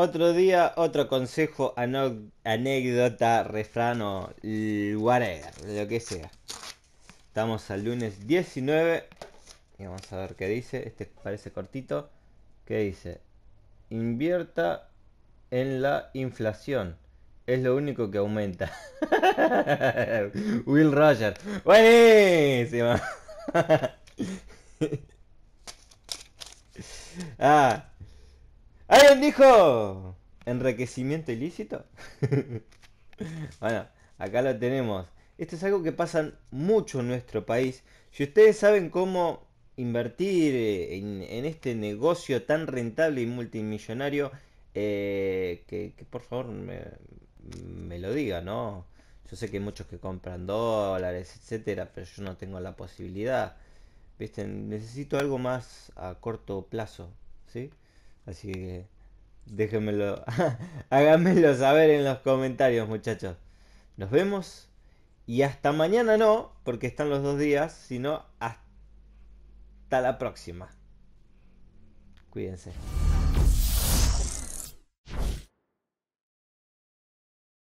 Otro día, otro consejo, anécdota, refrán o whatever, lo que sea. Estamos al lunes 19 y vamos a ver qué dice. Este parece cortito. ¿Qué dice? Invierta en la inflación. Es lo único que aumenta. Will Roger. Buenísimo. ah. ¡Alguien dijo! ¿Enriquecimiento ilícito? bueno, acá lo tenemos. Esto es algo que pasa mucho en nuestro país. Si ustedes saben cómo invertir eh, en, este negocio tan rentable y multimillonario, eh, que, por favor me, lo diga, ¿no? Yo sé que hay muchos que compran dólares, etcétera, pero yo no tengo la posibilidad. ¿Viste? Necesito algo más a corto plazo, ¿sí? Así que déjenmelo, háganmelo saber en los comentarios, muchachos. Nos vemos y hasta mañana no, porque están los dos días, sino hasta la próxima. Cuídense.